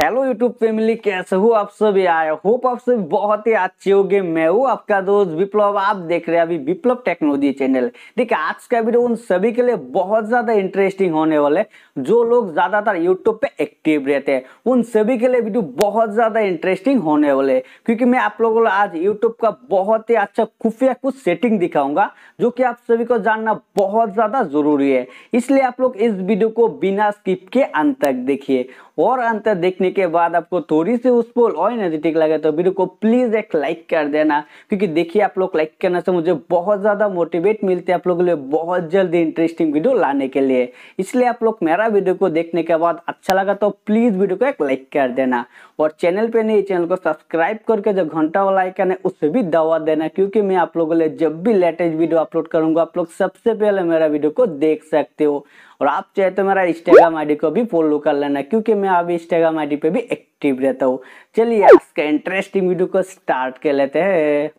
hello YouTube family कैसे हो आप सभी आए होप आप सभी बहुत ही अच्छे गए मैं हूँ आपका दोस्त विप्लव आप देख रहे हैं अभी विप्लव टेक्नोलॉजी चैनल देखिए आज का वीडियो उन सभी के लिए बहुत ज्यादा इंटरेस्टिंग होने वाले जो लोग ज्यादातर यूट्यूब पे एक्टिव रहते हैं उन सभी के लिए वीडियो बहुत ज्यादा इंटरेस्टिंग होने वाले क्योंकि मैं आप लोगों को आज यूट्यूब का बहुत ही अच्छा खुफिया कुछ सेटिंग दिखाऊंगा जो की आप सभी को जानना बहुत ज्यादा जरूरी है इसलिए आप लोग इस वीडियो को बिना स्किप के अंत तक देखिए और अंत देखने देखने के बाद आपको थोड़ी सी उस पोल और एनर्जेटिक लगे तो वीडियो को प्लीज एक लाइक कर देना क्योंकि देखिए आप लोग लाइक करने से मुझे बहुत ज्यादा मोटिवेट मिलते है आप लोगों के लिए बहुत जल्दी इंटरेस्टिंग वीडियो लाने के लिए इसलिए आप लोग मेरा वीडियो को देखने के बाद अच्छा लगा तो प्लीज वीडियो को एक लाइक कर देना और चैनल पे नहीं चैनल को सब्सक्राइब करके जो घंटा वाला आइकन है उसे भी दवा देना क्योंकि मैं आप लोगों के लिए जब भी लेटेस्ट वीडियो अपलोड करूंगा आप लोग सबसे पहले मेरा वीडियो को देख सकते हो और आप चाहे तो मेरा इंस्टाग्राम आईडी को भी फॉलो कर लेना क्योंकि मैं अभी इंस्टाग्राम आईडी पे भी एक्टिव रहता हूँ चलिए आज का इंटरेस्टिंग वीडियो को स्टार्ट कर लेते हैं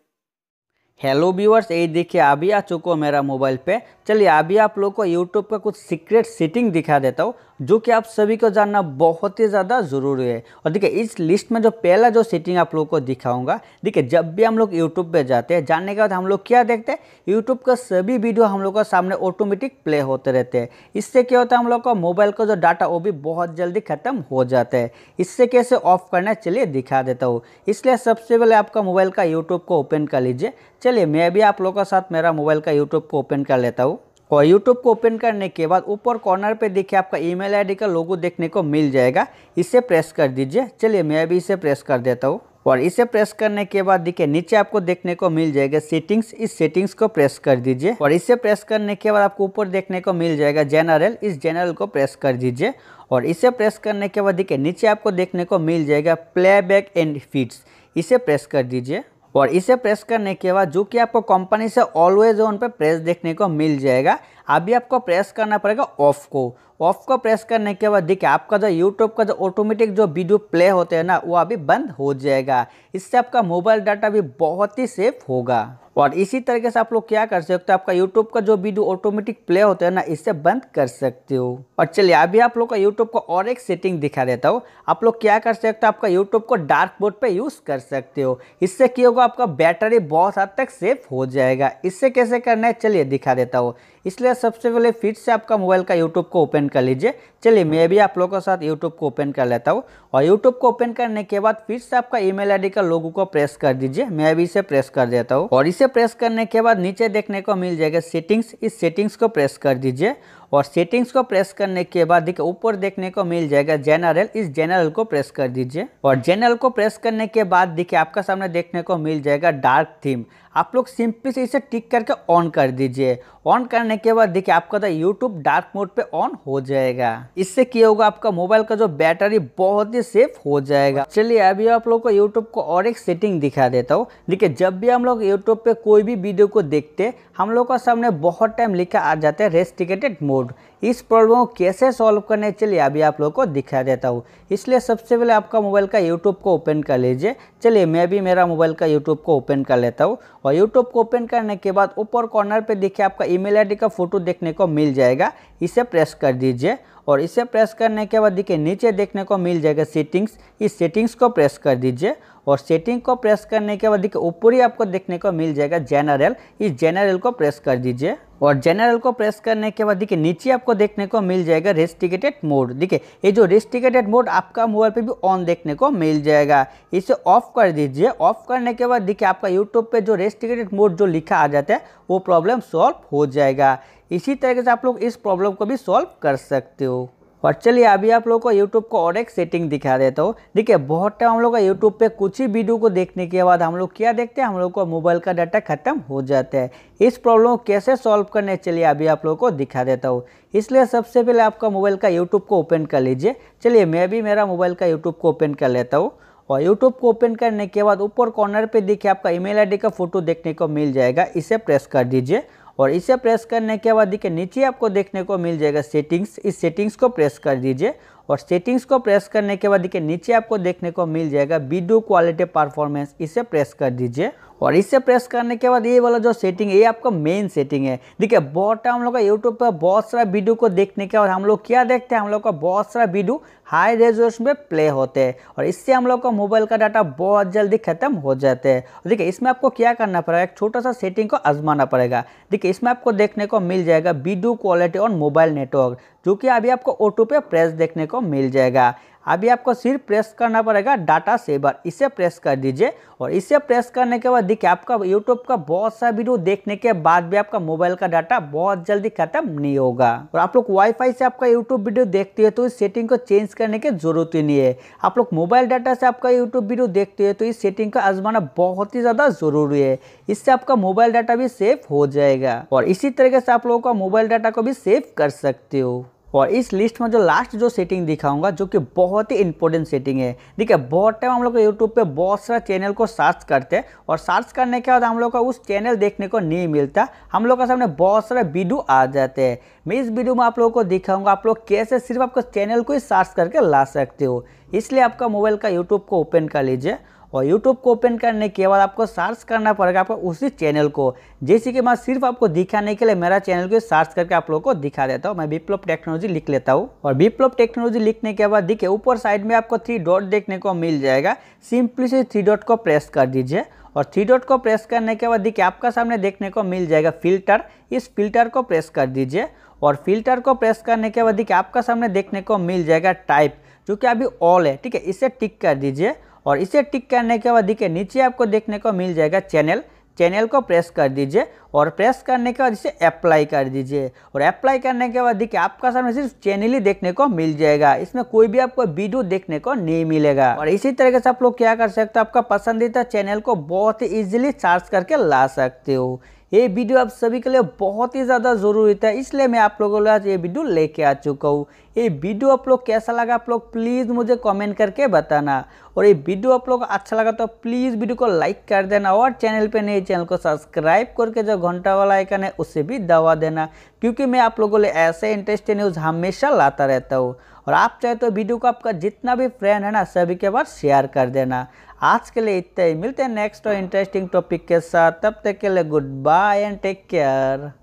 हेलो व्यूअर्स ये देखिए अभी आ चुका मेरा मोबाइल पे चलिए अभी आप लोग को यूट्यूब का कुछ सीक्रेट सेटिंग दिखा देता हूँ जो कि आप सभी को जानना बहुत ही ज़्यादा ज़रूरी है और देखिए इस लिस्ट में जो पहला जो सेटिंग आप लोग को दिखाऊंगा देखिए जब भी हम लोग यूट्यूब पे जाते हैं जानने के बाद हम लोग क्या देखते हैं यूट्यूब का सभी वीडियो हम लोग का सामने ऑटोमेटिक प्ले होते रहते हैं इससे क्या होता है हम लोग का मोबाइल का जो डाटा वो भी बहुत जल्दी ख़त्म हो जाता है इससे कैसे ऑफ करना चलिए दिखा देता हूँ इसलिए सबसे पहले आपका मोबाइल का यूट्यूब को ओपन कर लीजिए चलिए मैं भी आप लोगों के साथ मेरा मोबाइल का यूट्यूब को ओपन कर लेता हूँ और यूट्यूब को ओपन करने के बाद ऊपर कॉर्नर पे देखिए आपका ईमेल आईडी का लोगो देखने को मिल जाएगा इसे प्रेस कर दीजिए चलिए मैं भी इसे प्रेस कर देता हूँ और इसे प्रेस करने के बाद देखिए नीचे आपको देखने को मिल जाएगा सेटिंग्स इस सेटिंग्स को प्रेस कर दीजिए और इसे प्रेस करने के बाद आपको ऊपर देखने को मिल जाएगा जनरल इस जनरल को प्रेस कर दीजिए और इसे प्रेस करने के बाद देखिए नीचे आपको देखने को मिल जाएगा बैक एंड फीड्स इसे प्रेस कर दीजिए और इसे प्रेस करने के बाद जो कि आपको कंपनी से ऑलवेज ऑन पे प्रेस देखने को मिल जाएगा अभी आपको प्रेस करना पड़ेगा ऑफ को ऑफ को प्रेस करने के बाद देखिए आपका जो यूट्यूब का जो ऑटोमेटिक जो वीडियो प्ले होते हैं ना वो अभी बंद हो जाएगा इससे आपका मोबाइल डाटा भी बहुत ही सेफ होगा और इसी तरीके से आप लोग क्या कर सकते हो आपका यूट्यूब का जो वीडियो ऑटोमेटिक प्ले होते हैं ना इससे बंद कर सकते हो और चलिए अभी आप लोग का यूट्यूब का और एक सेटिंग दिखा देता हूँ आप लोग क्या कर सकते हो आपका यूट्यूब को डार्क बोर्ड पर यूज़ कर सकते हो इससे क्या होगा आपका बैटरी बहुत हद तक सेफ हो जाएगा इससे कैसे करना है चलिए दिखा देता हूँ इसलिए सबसे पहले फिर से आपका मोबाइल का यूट्यूब को ओपन कर लीजिए चलिए मैं भी आप लोगों के साथ यूट्यूब को ओपन कर लेता हूँ और यूट्यूब को ओपन करने के बाद फिर से आपका ईमेल आईडी का लोगो को प्रेस कर दीजिए मैं भी इसे प्रेस कर देता हूँ और इसे प्रेस करने के बाद नीचे देखने को मिल जाएगा सेटिंग्स इस सेटिंग्स को प्रेस कर दीजिए और सेटिंग्स को प्रेस करने के बाद देखिए ऊपर देखने को मिल जाएगा जनरल इस जनरल को प्रेस कर दीजिए और जनरल को प्रेस करने के बाद देखिए आपका सामने देखने को मिल जाएगा डार्क थीम आप लोग सिंपली से इसे टिक करके ऑन कर दीजिए ऑन करने के बाद देखिए आपका तो यूट्यूब डार्क मोड पे ऑन हो जाएगा इससे क्या होगा आपका मोबाइल का जो बैटरी बहुत ही सेफ हो जाएगा चलिए अभी आप लोग को यूट्यूब को और एक सेटिंग दिखा देता हूँ देखिए जब भी हम लोग यूट्यूब पे कोई भी वीडियो को देखते हम लोग का सामने बहुत टाइम लिखा आ जाता है रेस्टिकेटेड मोड इस प्रॉब्लम को कैसे सॉल्व करने चलिए अभी आप लोगों को दिखा देता हूँ इसलिए सबसे पहले आपका मोबाइल का यूट्यूब को ओपन कर लीजिए चलिए मैं भी मेरा मोबाइल का यूट्यूब को ओपन कर लेता हूँ और यूट्यूब को ओपन करने के बाद ऊपर कॉर्नर पर देखिए आपका ईमेल आईडी का फोटो देखने को मिल जाएगा इसे प्रेस कर दीजिए और इसे प्रेस करने के बाद देखिए नीचे देखने को मिल जाएगा सेटिंग्स इस सेटिंग्स को प्रेस कर दीजिए और सेटिंग को प्रेस करने के बाद देखिए ऊपर ही आपको देखने को मिल जाएगा जनरल इस जनरल को प्रेस कर दीजिए और जनरल को प्रेस करने के बाद देखिए नीचे आपको देखने को मिल जाएगा रेस्टिकेटेड मोड देखिए ये जो रेस्टिकेटेड मोड आपका मोबाइल पे भी ऑन देखने को मिल जाएगा इसे ऑफ कर दीजिए ऑफ करने के बाद देखिए आपका यूट्यूब पे जो रेस्टिकेटेड मोड जो लिखा आ जाता है वो प्रॉब्लम सॉल्व हो जाएगा इसी तरीके से आप लोग इस प्रॉब्लम को भी सॉल्व कर सकते हो और चलिए अभी आप लोग को यूट्यूब को और एक सेटिंग दिखा देता हूँ देखिए बहुत टाइम हम लोग का यूट्यूब पे कुछ ही वीडियो को देखने के बाद हम लोग क्या देखते हैं हम लोग को मोबाइल का डाटा खत्म हो जाता है इस प्रॉब्लम को कैसे सॉल्व करने चलिए अभी आप लोग को दिखा देता हूँ इसलिए सबसे पहले आपका मोबाइल का यूट्यूब को ओपन कर लीजिए चलिए मैं भी मेरा मोबाइल का यूट्यूब को ओपन कर लेता हूँ और यूट्यूब को ओपन करने के बाद ऊपर कॉर्नर पे देखिए आपका ईमेल आईडी का फोटो देखने को मिल जाएगा इसे प्रेस कर दीजिए और इसे प्रेस करने के बाद देखिए नीचे आपको देखने को मिल जाएगा सेटिंग्स इस सेटिंग्स को प्रेस कर दीजिए और सेटिंग्स को प्रेस करने के बाद देखिए नीचे आपको देखने को मिल जाएगा वीडियो क्वालिटी परफॉर्मेंस इसे प्रेस कर दीजिए और इसे प्रेस करने के बाद ये वाला जो सेटिंग है ये आपका मेन सेटिंग है देखिए बहुत हम लोग का यूट्यूब पर बहुत सारा वीडियो को देखने के और हम लोग क्या देखते हैं हम लोग का बहुत सारा वीडियो हाई रेजोल्यूशन पे प्ले होते हैं और इससे हम लोग का मोबाइल का डाटा बहुत जल्दी ख़त्म हो जाते हैं देखिए इसमें आपको क्या करना पड़ेगा एक छोटा सा सेटिंग को आजमाना पड़ेगा देखिए इसमें आपको देखने को मिल जाएगा video quality on mobile network जो कि अभी आपको ऑटो पे प्रेस देखने को मिल जाएगा अभी आपको सिर्फ प्रेस करना पड़ेगा डाटा सेवर इसे प्रेस कर दीजिए और इसे प्रेस करने के बाद देखिए आपका यूट्यूब का बहुत सा वीडियो देखने के बाद भी आपका मोबाइल का डाटा बहुत जल्दी खत्म नहीं होगा और आप लोग वाईफाई से आपका यूट्यूब वीडियो देखते हैं तो इस सेटिंग को चेंज करने की ज़रूरत ही नहीं है आप लोग मोबाइल डाटा से आपका यूट्यूब वीडियो देखते हैं तो इस सेटिंग का आजमाना बहुत ही ज़्यादा ज़रूरी है इससे आपका मोबाइल डाटा भी सेफ हो जाएगा और इसी तरीके से आप लोगों का मोबाइल डाटा को भी सेफ कर सकते हो और इस लिस्ट में जो लास्ट जो सेटिंग दिखाऊंगा जो कि बहुत ही इंपॉर्टेंट सेटिंग है देखिए बहुत टाइम हम लोग यूट्यूब पे बहुत सारा चैनल को सर्च करते हैं और सर्च करने के बाद हम लोग का उस चैनल देखने को नहीं मिलता हम लोग का सामने बहुत सारे वीडियो आ जाते हैं मैं इस वीडियो में आप लोगों को दिखाऊंगा आप लोग कैसे सिर्फ आपके चैनल को ही सर्च करके ला सकते हो इसलिए आपका मोबाइल का यूट्यूब को ओपन कर लीजिए और यूट्यूब को ओपन करने के बाद आपको सर्च करना पड़ेगा आपको उसी चैनल को जैसे कि मैं सिर्फ आपको दिखाने के लिए मेरा चैनल को सर्च करके आप लोगों को दिखा देता हूँ मैं विप्लव टेक्नोलॉजी लिख लेता हूँ और विप्लव टेक्नोलॉजी लिखने के बाद देखिए ऊपर साइड में आपको थ्री डॉट देखने को मिल जाएगा सिंपली से थ्री डॉट को प्रेस कर दीजिए और थ्री डॉट को प्रेस करने के बाद देखिए आपका सामने देखने को मिल जाएगा फिल्टर इस फिल्टर को प्रेस कर दीजिए और फिल्टर को प्रेस करने के बाद देखिए आपका सामने देखने को मिल जाएगा टाइप जो कि अभी ऑल है ठीक है इसे टिक कर दीजिए और इसे टिक करने के बाद देखिए नीचे आपको देखने को मिल जाएगा चैनल चैनल को प्रेस कर दीजिए और प्रेस करने के बाद इसे अप्लाई कर दीजिए और अप्लाई करने के बाद देखिए आपका सामने सिर्फ चैनल ही देखने को मिल जाएगा इसमें कोई भी आपको वीडियो देखने को नहीं मिलेगा और इसी तरीके से आप लोग क्या कर सकते हो आपका पसंदीदा चैनल को बहुत ही ईजिली सर्च करके ला सकते हो ये वीडियो आप सभी के लिए बहुत ही ज़्यादा ज़रूरी था इसलिए मैं आप लोगों के आज ये वीडियो लेके आ चुका हूँ ये वीडियो आप लोग कैसा लगा आप लोग प्लीज़ मुझे कमेंट करके बताना और ये वीडियो आप लोग अच्छा लगा तो प्लीज़ वीडियो को लाइक कर देना और चैनल पे नए चैनल को सब्सक्राइब करके जो घंटा वाला आइकन है उसे भी दवा देना क्योंकि मैं आप लोगों के ऐसे इंटरेस्टिंग न्यूज़ हमेशा लाता रहता हूँ और आप चाहे तो वीडियो को आपका जितना भी फ्रेंड है ना सभी के पास शेयर कर देना आज के लिए इतना ही मिलते हैं नेक्स्ट और इंटरेस्टिंग टॉपिक के साथ तब तक के लिए good bye and take care